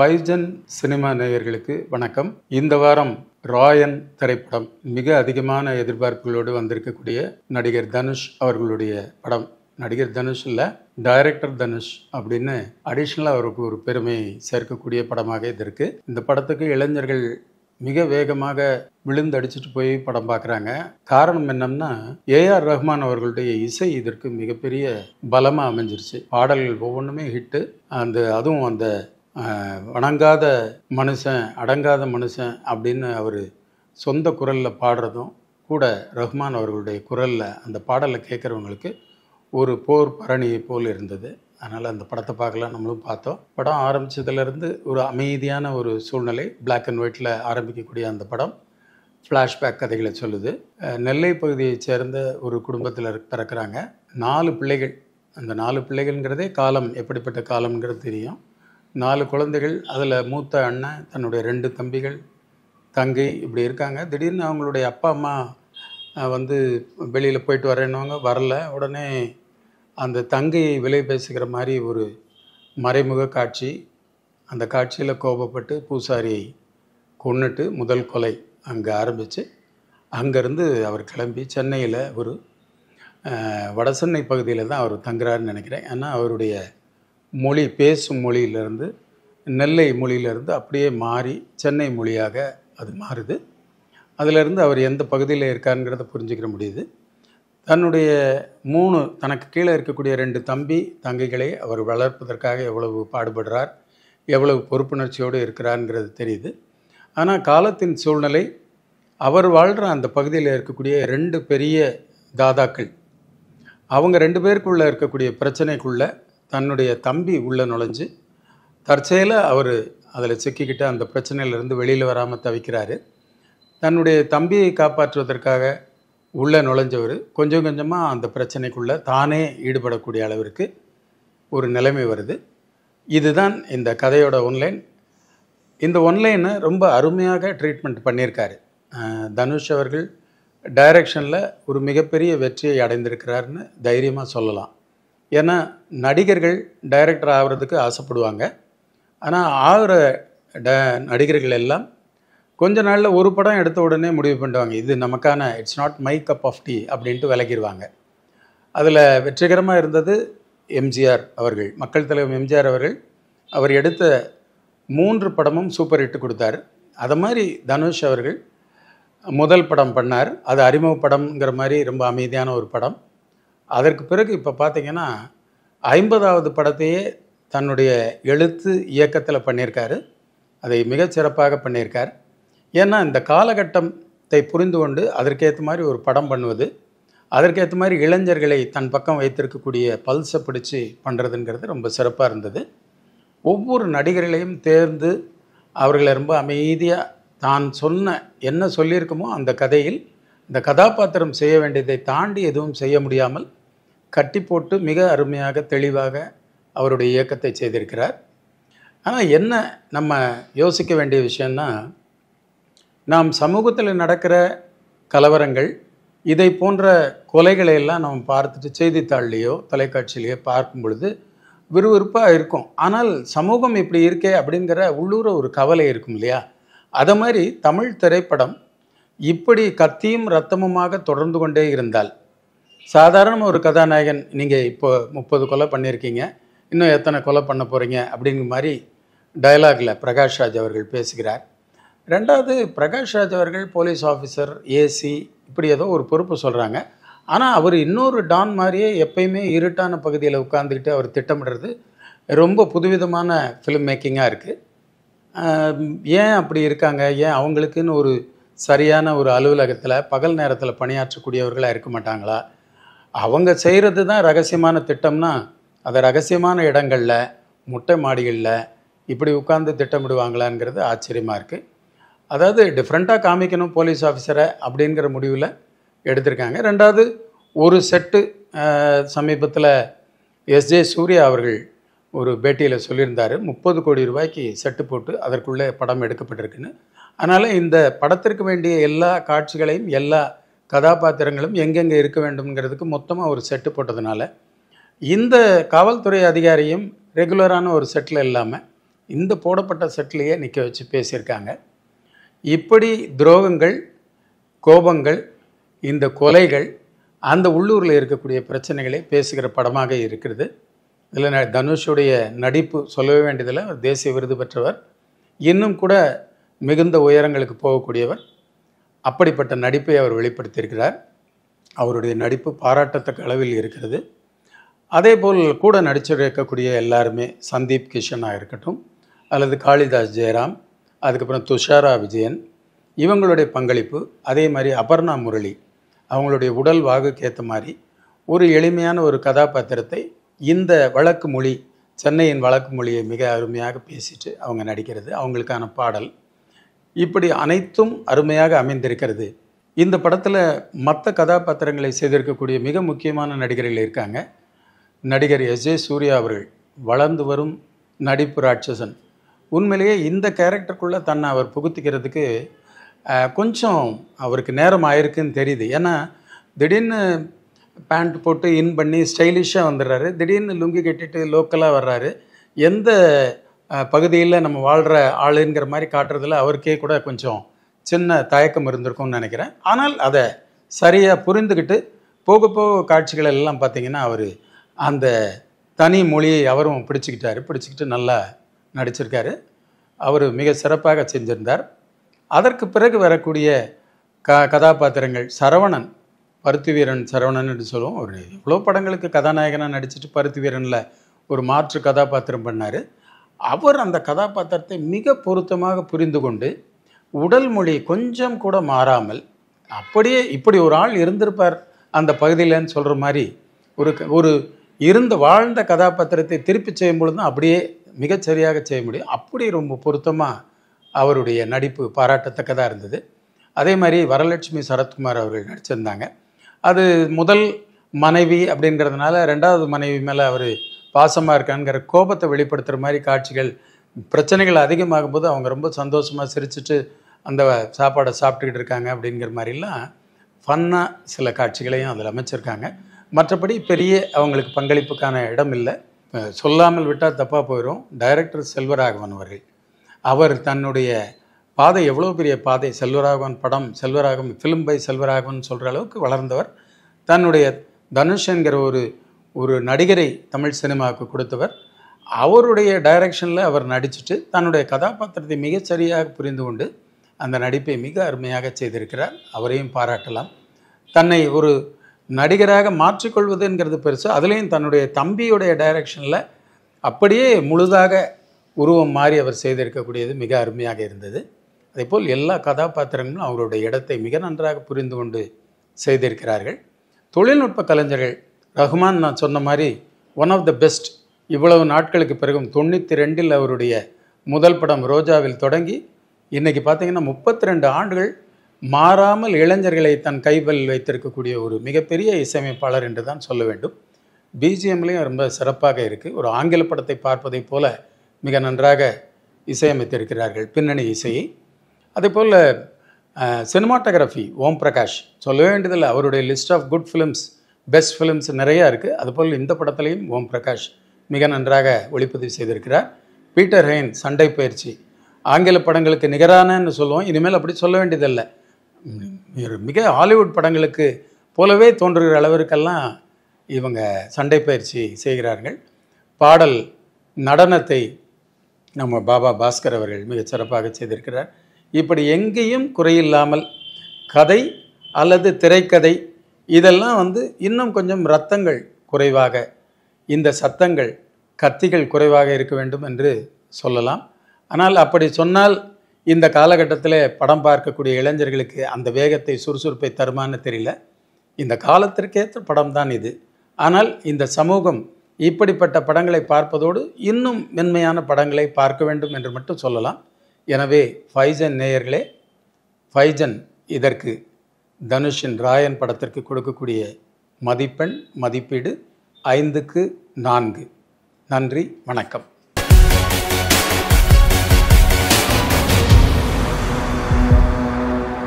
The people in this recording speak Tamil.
ஃபைவ் சினிமா நேயர்களுக்கு வணக்கம் இந்த வாரம் ராயன் திரைப்படம் மிக அதிகமான எதிர்பார்ப்புகளோடு வந்திருக்கக்கூடிய நடிகர் தனுஷ் அவர்களுடைய படம் நடிகர் தனுஷ் இல்லை டைரக்டர் தனுஷ் அப்படின்னு அடிஷ்னலாக அவருக்கு ஒரு பெருமை சேர்க்கக்கூடிய படமாக இது இருக்குது இந்த படத்துக்கு இளைஞர்கள் மிக வேகமாக விழுந்து அடிச்சுட்டு போய் படம் பார்க்குறாங்க காரணம் என்னன்னா ஏஆர் ரஹ்மான் அவர்களுடைய இசை இதற்கு மிகப்பெரிய பலமாக அமைஞ்சிருச்சு பாடல்கள் ஒவ்வொன்றுமே ஹிட்டு அந்த அதுவும் அந்த வணங்காத மனுஷன் அடங்காத மனுஷன் அப்படின்னு அவர் சொந்த குரலில் பாடுறதும் கூட ரஹ்மான் அவர்களுடைய குரலில் அந்த பாடலை கேட்குறவங்களுக்கு ஒரு போர் பரணியை போல் இருந்தது அதனால் அந்த படத்தை பார்க்கலாம் நம்மளும் பார்த்தோம் படம் ஆரம்பித்ததுலேருந்து ஒரு அமைதியான ஒரு சூழ்நிலை பிளாக் அண்ட் ஒயிட்டில் ஆரம்பிக்கக்கூடிய அந்த படம் ஃப்ளாஷ்பேக் கதைகளை சொல்லுது நெல்லை பகுதியைச் சேர்ந்த ஒரு குடும்பத்தில் பிறக்கிறாங்க நாலு பிள்ளைகள் அந்த நாலு பிள்ளைகள்ங்கிறதே காலம் எப்படிப்பட்ட காலம்ங்கிறது தெரியும் நாலு குழந்தைகள் அதில் மூத்த அண்ணன் தன்னுடைய ரெண்டு தம்பிகள் தங்கை இப்படி இருக்காங்க திடீர்னு அவங்களுடைய அப்பா அம்மா வந்து வெளியில் போயிட்டு வரேன்னுவாங்க வரல உடனே அந்த தங்கையை விலை பேசுகிற மாதிரி ஒரு மறைமுக காட்சி அந்த காட்சியில் கோபப்பட்டு பூசாரியை கொண்டுட்டு முதல் கொலை அங்கே ஆரம்பித்து அங்கேருந்து அவர் கிளம்பி சென்னையில் ஒரு வடசென்னை பகுதியில் தான் அவர் தங்குறாருன்னு நினைக்கிறேன் ஏன்னா அவருடைய மொழி பேசும் மொழியிலிருந்து நெல்லை மொழியிலிருந்து அப்படியே மாறி சென்னை மொழியாக அது மாறுது அதிலிருந்து அவர் எந்த பகுதியில் இருக்காருங்கிறத புரிஞ்சுக்கிற முடியுது தன்னுடைய மூணு தனக்கு கீழே இருக்கக்கூடிய ரெண்டு தம்பி தங்கைகளை அவர் வளர்ப்பதற்காக எவ்வளவு பாடுபடுறார் எவ்வளவு பொறுப்புணர்ச்சியோடு இருக்கிறாருங்கிறது தெரியுது ஆனால் காலத்தின் சூழ்நிலை அவர் வாழ்கிற அந்த பகுதியில் இருக்கக்கூடிய ரெண்டு பெரிய தாதாக்கள் அவங்க ரெண்டு பேருக்குள்ளே இருக்கக்கூடிய பிரச்சனைக்குள்ளே தன்னுடைய தம்பி உள்ளே நுழைஞ்சு தற்செயல அவர் அதில் சிக்கிக்கிட்டு அந்த பிரச்சனையிலேருந்து வெளியில் வராமல் தவிக்கிறாரு தன்னுடைய தம்பியை காப்பாற்றுவதற்காக உள்ளே நுழைஞ்சவர் கொஞ்சம் கொஞ்சமாக அந்த பிரச்சனைக்குள்ளே தானே ஈடுபடக்கூடிய அளவிற்கு ஒரு நிலைமை வருது இதுதான் இந்த கதையோட ஒன்லைன் இந்த ஒன்லைனை ரொம்ப அருமையாக ட்ரீட்மெண்ட் பண்ணியிருக்காரு தனுஷ் அவர்கள் டைரக்ஷனில் ஒரு மிகப்பெரிய வெற்றியை அடைந்திருக்கிறாருன்னு தைரியமாக சொல்லலாம் ஏன்னா நடிகர்கள் டைரக்டர் ஆகிறதுக்கு ஆசைப்படுவாங்க ஆனால் ஆகிற ட நடிகர்கள் எல்லாம் கொஞ்ச நாளில் ஒரு படம் எடுத்த உடனே முடிவு பண்ணுவாங்க இது நமக்கான it's not my cup of tea அப்படின்ட்டு விலகிடுவாங்க அதில் வெற்றிகரமாக இருந்தது எம்ஜிஆர் அவர்கள் மக்கள் தலைவர் எம்ஜிஆர் அவர்கள் அவர் எடுத்த மூன்று படமும் சூப்பர் ஹிட் கொடுத்தார் அதை மாதிரி தனுஷ் அவர்கள் முதல் படம் பண்ணார் அது அறிமுக படம்ங்கிற மாதிரி ரொம்ப அமைதியான ஒரு படம் அதற்கு பிறகு இப்போ பார்த்தீங்கன்னா ஐம்பதாவது படத்தையே தன்னுடைய எழுத்து இயக்கத்தில் பண்ணியிருக்காரு அதை மிகச்சிறப்பாக பண்ணியிருக்கார் ஏன்னா இந்த காலகட்டத்தை புரிந்து கொண்டு அதற்கேற்ற மாதிரி ஒரு படம் பண்ணுவது அதற்கேற்ற மாதிரி இளைஞர்களை தன் பக்கம் வைத்திருக்கக்கூடிய பல்ஸை பிடிச்சி பண்ணுறதுங்கிறது ரொம்ப சிறப்பாக இருந்தது ஒவ்வொரு நடிகர்களையும் தேர்ந்து அவர்களை ரொம்ப அமைதியாக தான் சொன்ன என்ன சொல்லியிருக்குமோ அந்த கதையில் இந்த கதாபாத்திரம் செய்ய வேண்டியதை தாண்டி எதுவும் செய்ய முடியாமல் கட்டி போட்டு மிக அருமையாக தெளிவாக அவருடைய இயக்கத்தை செய்திருக்கிறார் ஆனால் என்ன நம்ம யோசிக்க வேண்டிய விஷயம்னா நாம் சமூகத்தில் நடக்கிற கலவரங்கள் இதை போன்ற கொலைகளை எல்லாம் நம்ம பார்த்துட்டு செய்தித்தாள்லேயோ தொலைக்காட்சியிலேயோ பார்க்கும் பொழுது விறுவிறுப்பாக இருக்கும் ஆனால் சமூகம் இப்படி இருக்கே அப்படிங்கிற உள்ளூர ஒரு கவலை இருக்கும் இல்லையா அதை மாதிரி தமிழ் திரைப்படம் இப்படி கத்தியும் ரத்தமுமாக தொடர்ந்து கொண்டே இருந்தால் சாதாரண ஒரு கதாநாயகன் நீங்கள் இப்போ முப்பது கொலை பண்ணியிருக்கீங்க இன்னும் எத்தனை கொலை பண்ண போகிறீங்க அப்படிங்கிற மாதிரி டயலாகில் பிரகாஷ்ராஜ் அவர்கள் பேசுகிறார் ரெண்டாவது பிரகாஷ்ராஜ் அவர்கள் போலீஸ் ஆஃபீஸர் ஏசி இப்படி ஏதோ ஒரு பொறுப்பு சொல்கிறாங்க ஆனால் அவர் இன்னொரு டான் மாதிரியே எப்பயுமே இருட்டான பகுதியில் உட்காந்துக்கிட்டு அவர் திட்டமிடுறது ரொம்ப புதுவிதமான ஃபிலிம் மேக்கிங்காக இருக்குது ஏன் அப்படி இருக்காங்க ஏன் அவங்களுக்குன்னு ஒரு சரியான ஒரு அலுவலகத்தில் பகல் நேரத்தில் பணியாற்றக்கூடியவர்களாக இருக்க மாட்டாங்களா அவங்க செய்கிறது தான் ரகசியமான திட்டம்னா அதை ரகசியமான இடங்களில் முட்டை மாடிகளில் இப்படி உட்காந்து திட்டமிடுவாங்களாங்கிறது ஆச்சரியமாக இருக்குது அதாவது டிஃப்ரெண்ட்டாக காமிக்கணும் போலீஸ் ஆஃபீஸரை அப்படிங்கிற முடிவில் எடுத்திருக்காங்க ரெண்டாவது ஒரு செட்டு சமீபத்தில் எஸ்ஜே சூர்யா அவர்கள் ஒரு பேட்டியில் சொல்லியிருந்தார் முப்பது கோடி ரூபாய்க்கு செட்டு போட்டு அதற்குள்ளே படம் எடுக்கப்பட்டிருக்குன்னு அதனால் இந்த படத்திற்கு வேண்டிய எல்லா காட்சிகளையும் எல்லா கதாபாத்திரங்களும் எங்கெங்கே இருக்க வேண்டும்ங்கிறதுக்கு மொத்தமாக ஒரு செட்டு போட்டதுனால இந்த காவல்துறை அதிகாரியும் ரெகுலரான ஒரு செட்டில் இல்லாமல் இந்த போடப்பட்ட செட்டிலேயே நிற்க வச்சு பேசியிருக்காங்க இப்படி துரோகங்கள் கோபங்கள் இந்த கொலைகள் அந்த உள்ளூரில் இருக்கக்கூடிய பிரச்சனைகளை பேசுகிற படமாக இருக்கிறது இதில் தனுஷுடைய நடிப்பு சொல்ல வேண்டியதில் தேசிய விருது பெற்றவர் இன்னும் கூட மிகுந்த உயரங்களுக்கு போகக்கூடியவர் அப்படிப்பட்ட நடிப்பை அவர் வெளிப்படுத்தியிருக்கிறார் அவருடைய நடிப்பு பாராட்டத்தக்க அளவில் இருக்கிறது அதே போல் கூட நடிச்சிருக்கக்கூடிய எல்லாருமே சந்தீப் கிஷனாக இருக்கட்டும் அல்லது காளிதாஸ் ஜெயராம் அதுக்கப்புறம் துஷாரா விஜயன் இவங்களுடைய பங்களிப்பு அதே மாதிரி அபர்ணா முரளி அவங்களுடைய உடல் வாகுக்கேற்ற மாதிரி ஒரு எளிமையான ஒரு கதாபாத்திரத்தை இந்த வழக்கு மொழி சென்னையின் வழக்கு மொழியை மிக அருமையாக பேசிட்டு அவங்க நடிக்கிறது அவங்களுக்கான பாடல் இப்படி அனைத்தும் அருமையாக அமைந்திருக்கிறது இந்த படத்தில் மற்ற கதாபாத்திரங்களை செய்திருக்கக்கூடிய மிக முக்கியமான நடிகர்கள் இருக்காங்க நடிகர் எஸ் ஜே சூர்யா அவர்கள் வளர்ந்து வரும் நடிப்பு ராட்சசன் உண்மையிலேயே இந்த கேரக்டருக்குள்ளே தன்னை அவர் புகுத்திக்கிறதுக்கு கொஞ்சம் அவருக்கு நேரம் ஆயிருக்குன்னு தெரியுது ஏன்னா திடீர்னு பேண்ட் போட்டு இன் பண்ணி ஸ்டைலிஷாக வந்துடுறாரு திடீர்னு லுங்கி கட்டிட்டு லோக்கலாக வர்றாரு எந்த பகுதியில் நம்ம வாழ்கிற ஆளுங்கிற மாதிரி காட்டுறதுல அவருக்கே கூட கொஞ்சம் சின்ன தயக்கம் இருந்திருக்கும்னு நினைக்கிறேன் ஆனால் அதை சரியாக புரிந்துக்கிட்டு போக போக காட்சிகள் எல்லாம் பார்த்திங்கன்னா அவர் அந்த தனி மொழியை அவரும் பிடிச்சிக்கிட்டாரு பிடிச்சிக்கிட்டு நல்லா நடிச்சிருக்காரு அவர் மிக சிறப்பாக செஞ்சிருந்தார் அதற்கு பிறகு வரக்கூடிய க கதாபாத்திரங்கள் சரவணன் பருத்தி வீரன் சரவணன் என்று சொல்லுவோம் ஒரு இவ்வளோ படங்களுக்கு கதாநாயகனாக நடிச்சிட்டு பருத்தி வீரனில் ஒரு மாற்று கதாபாத்திரம் பண்ணார் அவர் அந்த கதாபாத்திரத்தை மிக பொருத்தமாக புரிந்து கொண்டு உடல் மொழி கொஞ்சம் கூட மாறாமல் அப்படியே இப்படி ஒரு ஆள் இருந்திருப்பார் அந்த பகுதியிலன்னு சொல்கிற மாதிரி ஒரு ஒரு இருந்து வாழ்ந்த கதாபாத்திரத்தை திருப்பி செய்யும் பொழுது தான் அப்படியே மிகச்சரியாக செய்ய முடியும் அப்படி ரொம்ப பொருத்தமாக அவருடைய நடிப்பு பாராட்டத்தக்கதாக இருந்தது அதே மாதிரி வரலட்சுமி சரத்குமார் அவர்கள் நடிச்சிருந்தாங்க அது முதல் மனைவி அப்படிங்கிறதுனால ரெண்டாவது மனைவி மேலே அவர் பாசமாக இருக்காங்கிற கோபத்தை வெளிப்படுத்துகிற மாதிரி காட்சிகள் பிரச்சனைகள் அதிகமாகும் போது அவங்க ரொம்ப சந்தோஷமாக சிரிச்சுட்டு அந்த சாப்பாடை சாப்பிட்டுக்கிட்டு இருக்காங்க அப்படிங்கிற மாதிரிலாம் ஃபன்னாக சில காட்சிகளையும் அதில் அமைச்சிருக்காங்க மற்றபடி பெரிய அவங்களுக்கு பங்களிப்புக்கான இடம் இல்லை சொல்லாமல் விட்டால் தப்பாக போயிடும் டைரக்டர் செல்வராகவன் அவர்கள் அவர் தன்னுடைய பாதை எவ்வளோ பெரிய பாதை செல்வராகவன் படம் செல்வராகவன் ஃபிலிம் பை செல்வராகவன் சொல்கிற அளவுக்கு வளர்ந்தவர் தன்னுடைய தனுஷ் என்கிற ஒரு ஒரு நடிகரை தமிழ் சினிமாவுக்கு கொடுத்தவர் அவருடைய டைரக்ஷனில் அவர் நடிச்சுட்டு தன்னுடைய கதாபாத்திரத்தை மிகச் சரியாக புரிந்து கொண்டு அந்த நடிப்பை மிக அருமையாக செய்திருக்கிறார் அவரையும் பாராட்டலாம் தன்னை ஒரு நடிகராக மாற்றிக்கொள்வதுங்கிறது பெருசு அதுலேயும் தன்னுடைய தம்பியுடைய டைரக்ஷனில் அப்படியே முழுதாக உருவம் மாறி அவர் செய்திருக்கக்கூடியது மிக அருமையாக இருந்தது அதேபோல் எல்லா கதாபாத்திரங்களும் அவருடைய இடத்தை மிக நன்றாக புரிந்து கொண்டு செய்திருக்கிறார்கள் தொழில்நுட்ப கலைஞர்கள் ரஹ்மான் நான் சொன்ன மாதிரி ஒன் ஆஃப் த பெஸ்ட் இவ்வளவு நாட்களுக்கு பிறகும் தொண்ணூற்றி ரெண்டில் அவருடைய முதல் படம் ரோஜாவில் தொடங்கி இன்றைக்கி பார்த்திங்கன்னா முப்பத்தி ரெண்டு ஆண்டுகள் மாறாமல் இளைஞர்களை தன் கைவல் வைத்திருக்கக்கூடிய ஒரு மிகப்பெரிய இசையமைப்பாளர் என்று தான் சொல்ல வேண்டும் பிஜிஎம்லேயும் ரொம்ப சிறப்பாக இருக்குது ஒரு ஆங்கில படத்தை பார்ப்பதைப் போல மிக நன்றாக இசையமைத்திருக்கிறார்கள் பின்னணி இசையை அதே போல் சினிமாட்டோகிராஃபி ஓம் பிரகாஷ் சொல்ல வேண்டியதில்லை அவருடைய list of good films best films நிறையா இருக்குது அதுபோல் இந்த படத்துலையும் ஓம் பிரகாஷ் மிக நன்றாக ஒளிப்பதிவு செய்திருக்கிறார் பீட்டர் ஹெயின் சண்டை பயிற்சி ஆங்கில படங்களுக்கு நிகரானன்னு சொல்லுவோம் இனிமேல் அப்படி சொல்ல வேண்டியதில்லை மிக ஹாலிவுட் படங்களுக்கு போலவே தோன்றுகிற அளவிற்கெல்லாம் இவங்க சண்டை பயிற்சி செய்கிறார்கள் பாடல் நடனத்தை நம்ம பாபா பாஸ்கர் அவர்கள் மிகச் சிறப்பாக செய்திருக்கிறார் இப்படி எங்கேயும் குறையில்லாமல் கதை அல்லது திரைக்கதை இதெல்லாம் வந்து இன்னும் கொஞ்சம் ரத்தங்கள் குறைவாக இந்த சத்தங்கள் கத்திகள் குறைவாக இருக்க வேண்டும் என்று சொல்லலாம் ஆனால் அப்படி சொன்னால் இந்த காலகட்டத்தில் படம் பார்க்கக்கூடிய இளைஞர்களுக்கு அந்த வேகத்தை சுறுசுறுப்பை தருமான்னு தெரியல இந்த காலத்திற்கேற்ற படம் தான் இது ஆனால் இந்த சமூகம் இப்படிப்பட்ட படங்களை பார்ப்பதோடு இன்னும் மென்மையான படங்களை பார்க்க வேண்டும் என்று மட்டும் சொல்லலாம் எனவே ஃபைஜன் நேயர்களே ஃபைஜன் இதற்கு தனுஷின் ராயன் படத்திற்கு கொடுக்கக்கூடிய மதிப்பெண் மதிப்பீடு ஐந்துக்கு நான்கு நன்றி வணக்கம்